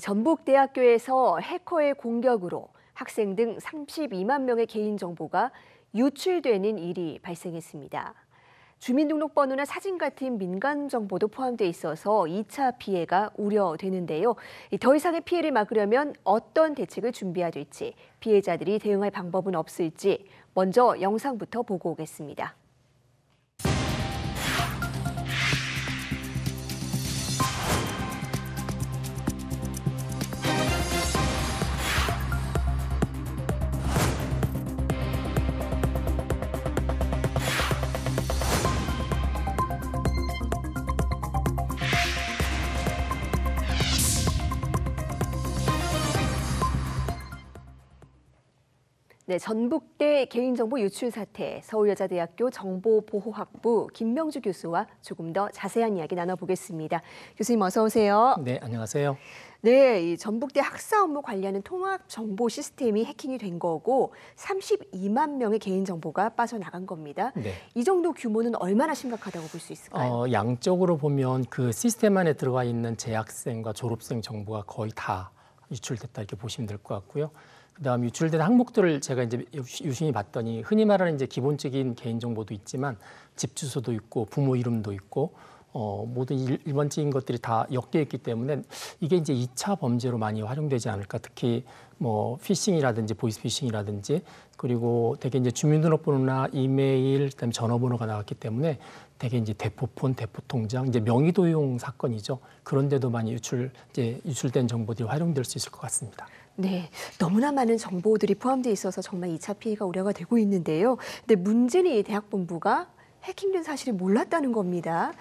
전북대학교에서 해커의 공격으로 학생 등 32만 명의 개인정보가 유출되는 일이 발생했습니다. 주민등록번호나 사진 같은 민간 정보도 포함돼 있어서 2차 피해가 우려되는데요. 더 이상의 피해를 막으려면 어떤 대책을 준비해야 될지, 피해자들이 대응할 방법은 없을지 먼저 영상부터 보고 오겠습니다. 네, 전북대 개인정보 유출 사태 서울여자대학교 정보보호학부 김명주 교수와 조금 더 자세한 이야기 나눠보겠습니다. 교수님 어서 오세요. 네, 안녕하세요. 네, 이 전북대 학사 업무 관리하는 통합 정보 시스템이 해킹이 된 거고 32만 명의 개인 정보가 빠져나간 겁니다. 네. 이 정도 규모는 얼마나 심각하다고 볼 수 있을까요? 어, 양적으로 보면 그 시스템 안에 들어와 있는 재학생과 졸업생 정보가 거의 다 유출됐다 이렇게 보시면 될 것 같고요. 그다음 유출된 항목들을 제가 이제 유심히 봤더니 흔히 말하는 이제 기본적인 개인 정보도 있지만 집 주소도 있고 부모 이름도 있고 어, 모든 일, 일반적인 것들이 다 엮여 있기 때문에 이게 이제 2차 범죄로 많이 활용되지 않을까. 특히 뭐 피싱이라든지 보이스피싱이라든지 그리고 대개 이제 주민등록번호나 이메일, 그다음에 전화번호가 나왔기 때문에 대개 이제 대포폰, 대포통장, 이제 명의도용 사건이죠. 그런데도 많이 유출 이제 유출된 정보들이 활용될 수 있을 것 같습니다. 네, 너무나 많은 정보들이 포함되어 있어서 정말 2차 피해가 우려가 되고 있는데요. 근데 문제는 대학 본부가 해킹된 사실을 몰랐다는 겁니다.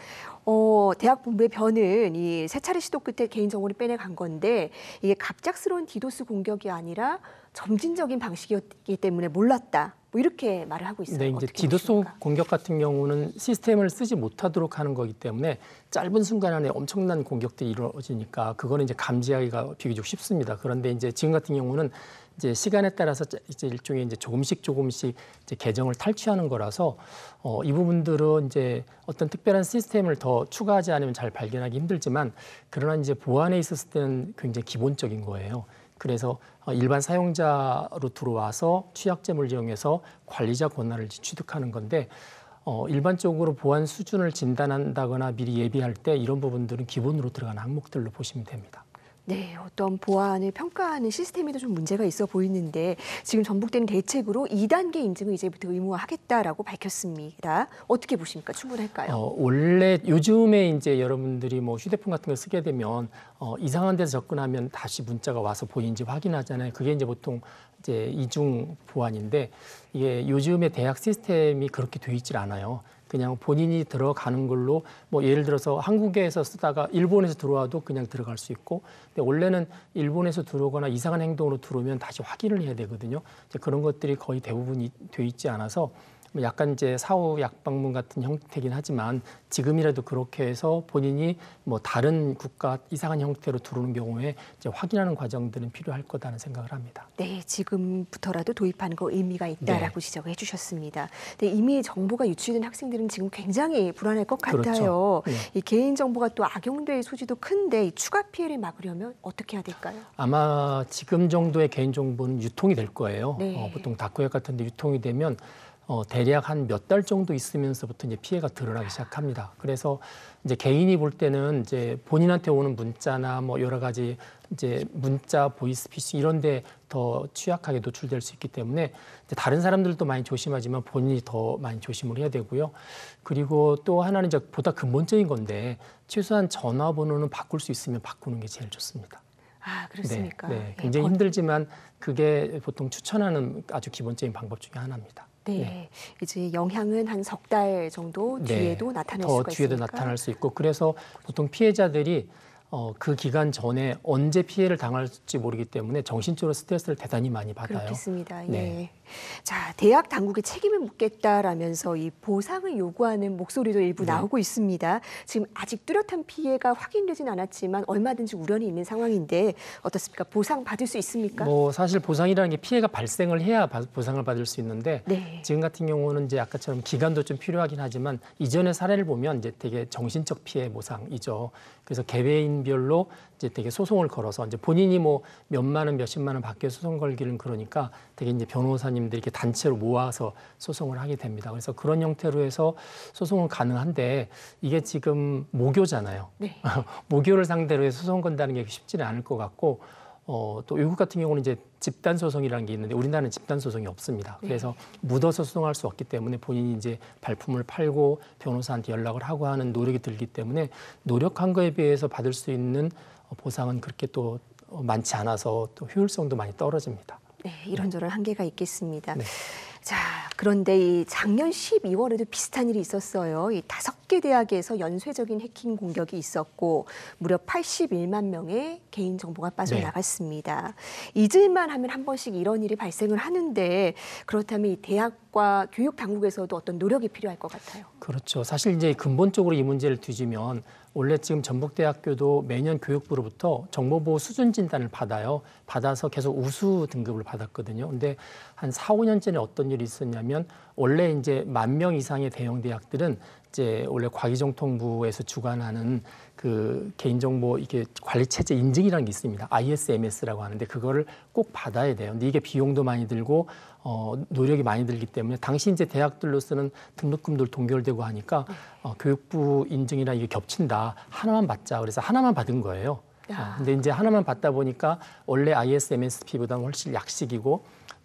어, 대학 본부의 변은 이 세 차례 시도 끝에 개인 정보를 빼내간 건데 이게 갑작스러운 디도스 공격이 아니라 점진적인 방식이었기 때문에 몰랐다. 뭐 이렇게 말을 하고 있어요. 네, 이제 디도스 공격 같은 경우는 시스템을 쓰지 못하도록 하는 거기 때문에 짧은 순간 안에 엄청난 공격들이 이루어지니까 그거는 이제 감지하기가 비교적 쉽습니다. 그런데 이제 지금 같은 경우는 이제 시간에 따라서 이제 일종의 이제 조금씩 조금씩 이제 계정을 탈취하는 거라서 어, 이 부분들은 이제 어떤 특별한 시스템을 더 추가하지 않으면 잘 발견하기 힘들지만 그러나 이제 보안에 있었을 때는 굉장히 기본적인 거예요. 그래서 어, 일반 사용자로 들어와서 취약점을 이용해서 관리자 권한을 취득하는 건데 어, 일반적으로 보안 수준을 진단한다거나 미리 예비할 때 이런 부분들은 기본으로 들어가는 항목들로 보시면 됩니다. 네, 어떤 보안을 평가하는 시스템에도 좀 문제가 있어 보이는데 지금 전북대는 대책으로 2단계 인증을 이제부터 의무화하겠다라고 밝혔습니다. 어떻게 보십니까? 충분할까요? 어, 원래 요즘에 이제 여러분들이 뭐 휴대폰 같은 걸 쓰게 되면 어, 이상한 데서 접근하면 다시 문자가 와서 보이는지 확인하잖아요. 그게 이제 보통 이제 이중 보안인데 이게 요즘에 대학 시스템이 그렇게 돼 있질 않아요. 그냥 본인이 들어가는 걸로 뭐 예를 들어서 한국에서 쓰다가 일본에서 들어와도 그냥 들어갈 수 있고 근데 원래는 일본에서 들어오거나 이상한 행동으로 들어오면 다시 확인을 해야 되거든요. 이제 그런 것들이 거의 대부분이 돼 있지 않아서 뭐 약간 이제 사후 약방문 같은 형태긴 하지만 지금이라도 그렇게 해서 본인이 뭐 다른 국가 이상한 형태로 들어오는 경우에 이제 확인하는 과정들은 필요할 거다는 생각을 합니다. 네, 지금부터라도 도입하는 거 의미가 있다라고 네. 지적해 주셨습니다. 근 이미 정보가 유출된 학생들은 지금 굉장히 불안할 것 그렇죠. 같아요. 그렇죠. 네. 이 개인 정보가 또 악용될 소지도 큰데 이 추가 피해를 막으려면 어떻게 해야 될까요? 아마 지금 정도의 개인 정보는 유통이 될 거예요. 네. 어, 보통 다크웹 같은데 유통이 되면 어, 대략 한 몇 달 정도 있으면서부터 이제 피해가 드러나기 시작합니다. 그래서 이제 개인이 볼 때는 이제 본인한테 오는 문자나 뭐 여러 가지 이제 문자 보이스피싱 이런 데 더 취약하게 노출될 수 있기 때문에 이제 다른 사람들도 많이 조심하지만 본인이 더 많이 조심을 해야 되고요. 그리고 또 하나는 이제 보다 근본적인 건데 최소한 전화번호는 바꿀 수 있으면 바꾸는 게 제일 좋습니다. 아 네, 그렇습니까? 네, 네. 굉장히 힘들지만 그게 보통 추천하는 아주 기본적인 방법 중에 하나입니다. 네. 네. 이제 영향은 한 석 달 정도 네. 뒤에도 네. 나타날 수 있습니더 뒤에도 있습니까? 나타날 수 있고 그래서 보통 피해자들이 어, 그 기간 전에 언제 피해를 당할지 모르기 때문에 정신적으로 스트레스를 대단히 많이 받아요. 그렇습니다 네. 예. 자, 대학 당국이 책임을 묻겠다라면서 이 보상을 요구하는 목소리도 일부 네. 나오고 있습니다. 지금 아직 뚜렷한 피해가 확인되진 않았지만 얼마든지 우려는 있는 상황인데 어떻습니까? 보상 받을 수 있습니까? 뭐 사실 보상이라는 게 피해가 발생을 해야 보상을 받을 수 있는데 네. 지금 같은 경우는 이제 아까처럼 기간도 좀 필요하긴 하지만 이전의 사례를 보면 이제 되게 정신적 피해 보상이죠. 그래서 개인 개인별로 이제 되게 소송을 걸어서 이제 본인이 뭐 몇만 원, 몇십만 원 밖에 소송 걸기는 그러니까 되게 이제 변호사님들이 렇게 단체로 모아서 소송을 하게 됩니다. 그래서 그런 형태로 해서 소송은 가능한데 이게 지금 모교잖아요. 네. 모교를 상대로 해서 소송 건다는 게 쉽지는 않을 것 같고 어, 또 외국 같은 경우는 이제 집단 소송이라는 게 있는데 우리나라는 집단 소송이 없습니다. 네. 그래서 묻어서 소송할 수 없기 때문에 본인이 이제 발품을 팔고 변호사한테 연락을 하고 하는 노력이 들기 때문에 노력한 거에 비해서 받을 수 있는 어, 보상은 그렇게 또 어, 많지 않아서 또 효율성도 많이 떨어집니다. 네, 이런저런 한계가 있겠습니다. 네. 자, 그런데 이 작년 12월에도 비슷한 일이 있었어요. 이 다섯 40개 대학에서 연쇄적인 해킹 공격이 있었고 무려 81만 명의 개인 정보가 빠져나갔습니다. 네. 잊을만 하면 한 번씩 이런 일이 발생을 하는데 그렇다면 이 대학과 교육 당국에서도 어떤 노력이 필요할 것 같아요. 그렇죠. 사실 이제 근본적으로 이 문제를 뒤지면 원래 지금 전북대학교도 매년 교육부로부터 정보보호 수준 진단을 받아요. 받아서 계속 우수 등급을 받았거든요. 근데 한 4, 5년 전에 어떤 일이 있었냐면 원래 이제 만 명 이상의 대형 대학들은 이제 원래 과기정통부에서 주관하는 그 개인정보 이게 관리 체제 인증이라는 게 있습니다. ISMS라고 하는데 그거를 꼭 받아야 돼요. 근데 이게 비용도 많이 들고 어, 노력이 많이 들기 때문에 당시 이제 대학들로서는 등록금들 동결되고 하니까 어, 교육부 인증이랑 이게 겹친다. 하나만 받자. 그래서 하나만 받은 거예요. 어, 야. 근데 이제 하나만 받다 보니까 원래 ISMSP보다는 훨씬 약식이고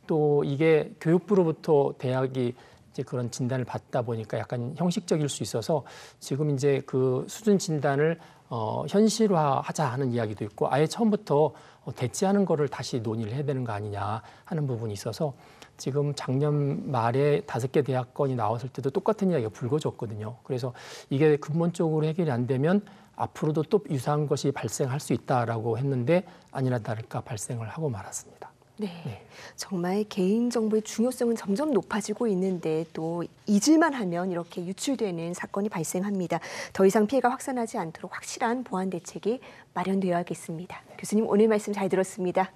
또 이게 교육부로부터 대학이 이제 그런 진단을 받다 보니까 약간 형식적일 수 있어서 지금 이제 그 수준 진단을 어, 현실화하자 하는 이야기도 있고 아예 처음부터 어, 대체하는 거를 다시 논의를 해야 되는 거 아니냐 하는 부분이 있어서 지금 작년 말에 다섯 개 대학 건이 나왔을 때도 똑같은 이야기가 불거졌거든요. 그래서 이게 근본적으로 해결이 안 되면 앞으로도 또 유사한 것이 발생할 수 있다라고 했는데 아니나 다를까 발생을 하고 말았습니다. 네. 네. 정말 개인정보의 중요성은 점점 높아지고 있는데 또 잊을만 하면 이렇게 유출되는 사건이 발생합니다. 더 이상 피해가 확산하지 않도록 확실한 보안 대책이 마련되어야겠습니다. 교수님 오늘 말씀 잘 들었습니다.